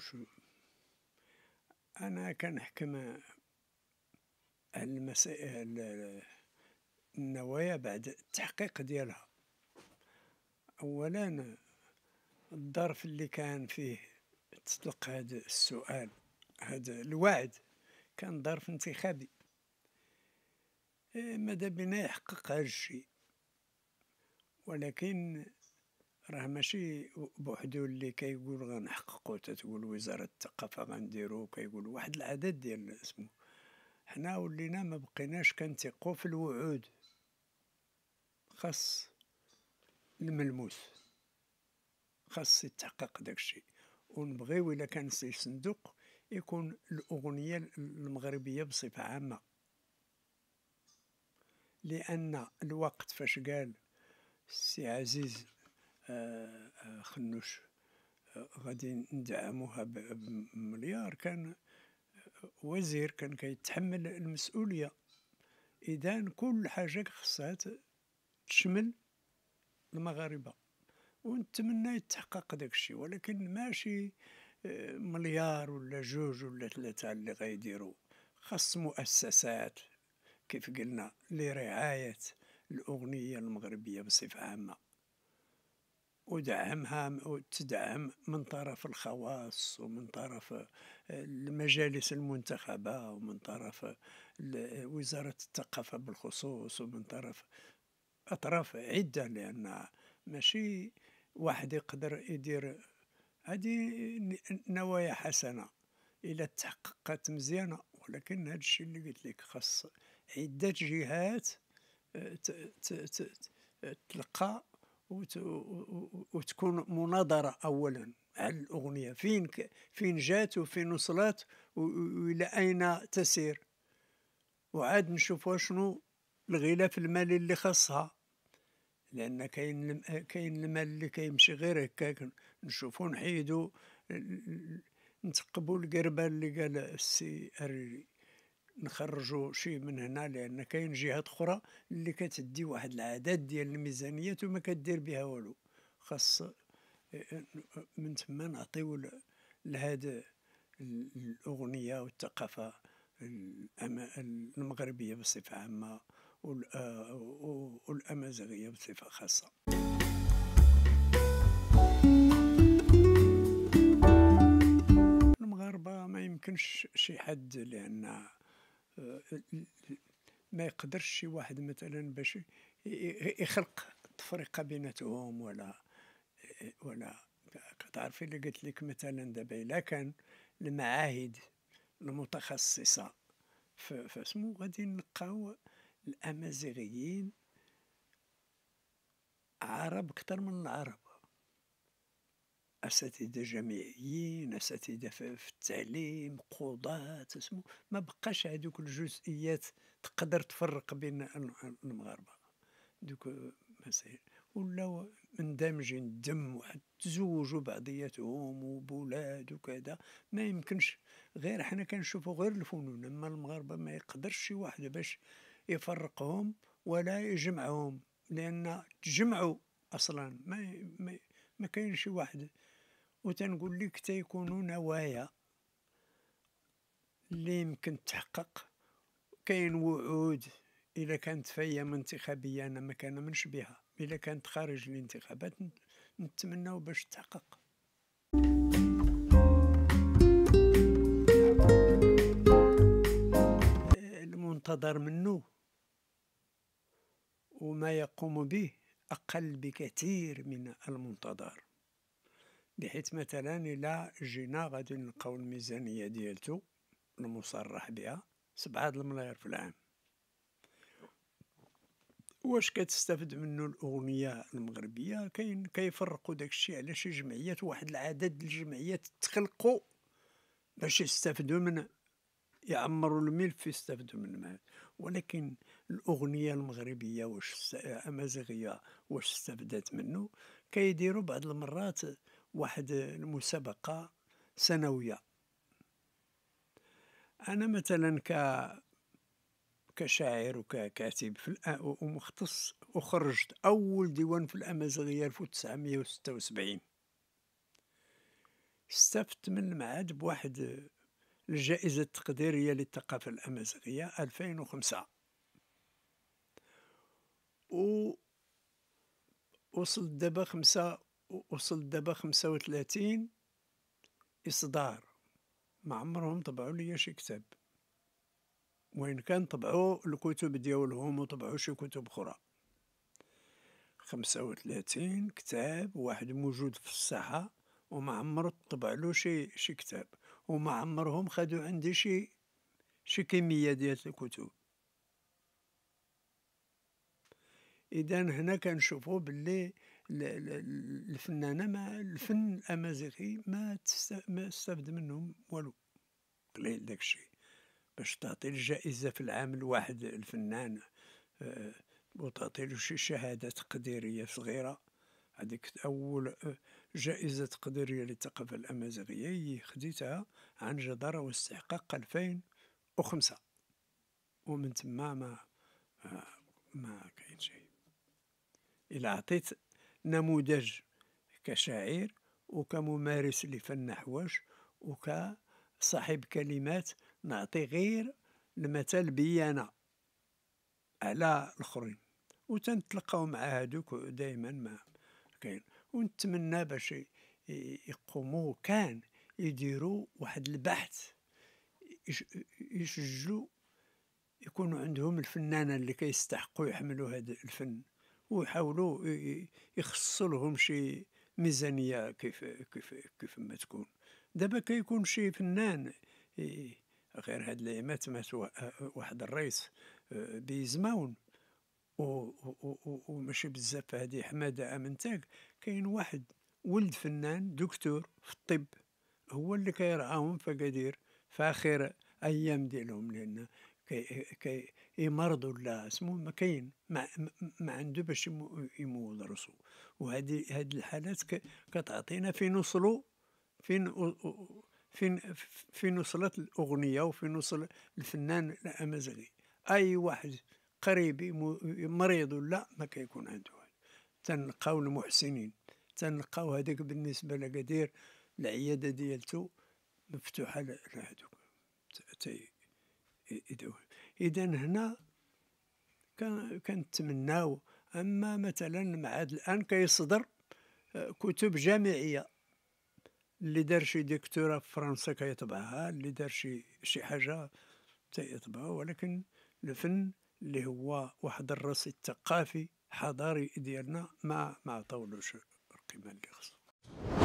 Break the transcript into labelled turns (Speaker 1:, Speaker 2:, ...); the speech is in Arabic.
Speaker 1: شنو أنا كنحكم المسائل النوايا بعد التحقيق ديالها أولا الظرف اللي كان فيه تطلق هذا السؤال هذا الوعد كان ظرف انتخابي إيه، ماذا بنا يحقق هذا الشيء ولكن راه ماشي بوحدو اللي كيقول غنحققو تتقول وزارة الثقافة غنديرو كيقول واحد العدد ديال اسمو حنا ولينا ما بقيناش كنتيقو في الوعود خاص الملموس خاص يتحقق داكشي ونبغيو الا كان شي صندوق يكون الاغنيه المغربيه بصفه عامه لان الوقت فاش قال السي عزيز آه، آه، خنوش آه، غادي ندعموها بمليار كان وزير كان كيتحمل المسؤوليه اذا كل حاجه خصها تشمل المغاربه ونتمنى يتحقق داك الشيء ولكن ماشي مليار ولا جوج ولا ثلاثه اللي غيديروا خاص مؤسسات كيف قلنا لرعايه الاغنيه المغربيه بصفه عامه ودعمها وتدعم من طرف الخواص ومن طرف آه، المجالس المنتخبة ومن طرف وزارة الثقافة بالخصوص ومن طرف أطراف عدة لأن ماشي واحد يقدر يدير هذه نوايا حسنة إلى تحققت مزيانة ولكن هذا الشيء اللي قلت لك خاص عدة جهات آه، تلقى وتكون مناظره اولا على الاغنيه فين ك... فين جات وفين وصلت والى اين تسير وعاد نشوف شنو الغلاف المالي اللي خاصها لان كاين كاين المال اللي كيمشي غير هكاك نشوفو نحيدو نتقبو القربه اللي قال السي اريري نخرجوا شيء من هنا لان كاين جهات اخرى اللي كتدي واحد العدد ديال الميزانيات وما كدير بها والو خاص آه، آه، من تما نعطيو لهاد الاغنيه والثقافه المغربيه بصفه عامه آه، والامازيغيه بصفه خاصه المغاربه ما يمكنش شي حد لان ما يقدرش شي واحد مثلا باش يخلق تفرقه بيناتهم ولا ولا كتعرفي اللي قلت لك مثلا دابا الا كان المعاهد المتخصصه فاسمو غادي نلقاو الامازيغيين عرب اكثر من العرب اساتذه جامعيين اساتذه في التعليم قضاة اسمو ما بقاش هذوك الجزئيات تقدر تفرق بين المغاربه دوك مسائل ولاو مندمجين الدم واحد تزوجوا بعضياتهم وبولاد وكذا ما يمكنش غير حنا كنشوفوا غير الفنون اما المغاربه ما يقدرش شي واحد باش يفرقهم ولا يجمعهم لان تجمعوا اصلا ما ما, ما كاين شي واحد وتنقول لك تيكونوا نوايا اللي يمكن تحقق كاين وعود الا كانت فيام انتخابيه انا ما منش بها الا كانت خارج الانتخابات نتمناو باش تحقق المنتظر منه وما يقوم به اقل بكثير من المنتظر بحيث مثلا الى جينا غادي نلقاو الميزانية ديالتو المصرح بها سبعة الملاير في العام واش كتستافد منه الاغنيه المغربيه كاين كيفرقوا داكشي على شي جمعيات واحد العدد الجمعيات تخلقوا باش يستافدوا من يعمروا الملف يستافدوا من المال ولكن الاغنيه المغربيه واش الامازيغيه واش استفدت منه كيديروا بعض المرات واحد المسابقة سنوية أنا مثلا ك كشاعر وككاتب في الأ... ومختص وخرجت أول ديوان في الأمازيغية 1976 استفدت من المعاد بواحد الجائزة التقديرية للثقافة الأمازيغية 2005 و وصلت دابا خمسة وصلت دابا خمسة وثلاثين إصدار ما عمرهم طبعوا لي شي كتاب وإن كان طبعوا الكتب ديالهم وطبعوا شي كتب أخرى خمسة وثلاثين كتاب واحد موجود في الساحة وما عمر طبع له شي شي كتاب وما عمرهم خدوا عندي شي شي كمية ديال الكتب إذا هنا كنشوفو بلي الفنانه ما الفن الامازيغي ما ما استفد منهم والو قليل داك الشيء باش تعطي الجائزه في العام الواحد الفنان آه، وتعطي له شي شهاده تقديريه صغيره هذيك اول آه، جائزه تقديريه للثقافه الامازيغيه هي خديتها عن جداره واستحقاق 2005 ومن تما ما آه، ما كاين شيء الا عطيت نموذج كشاعر وكممارس لفن حواش وكصاحب كلمات نعطي غير المثل بيانا على الاخرين وتنتلقاو مع هادوك دائما ما كاين ونتمنى باش يقوموا كان يديروا واحد البحث يسجلوا يكونوا عندهم الفنانه اللي كيستحقوا يحملوا هذا الفن ويحاولوا يخصوا لهم شي ميزانيه كيف كيف كيف ما تكون دابا كيكون شي فنان غير هاد الايامات مات واحد الرئيس آه، بيزماون وماشي بزاف هادي حماده امنتاك كاين واحد ولد فنان دكتور في الطب هو اللي كيرعاهم في فقدير في اخر ايام ديالهم لان كي كي يمرضوا لا سمو ما كاين ما, ما عنده باش يمول راسو وهذه هذه الحالات كتعطينا فين وصلوا فين فين فين وصلت الاغنيه وفين وصل الفنان الامازيغي اي واحد قريب مريض ولا ما كيكون عنده تنلقاو المحسنين تنلقاو هذاك بالنسبه لقدير العياده ديالته مفتوحه لهذوك اذا هنا كنتمناو اما مثلا مع هذا الان كيصدر آه، كتب جامعيه اللي دار شي دكتوره في فرنسا كيطبعها اللي دار شي شي حاجه تيطبعها ولكن الفن اللي هو واحد الرصيد الثقافي حضاري ديالنا ما ما عطاولوش القيمه اللي خصو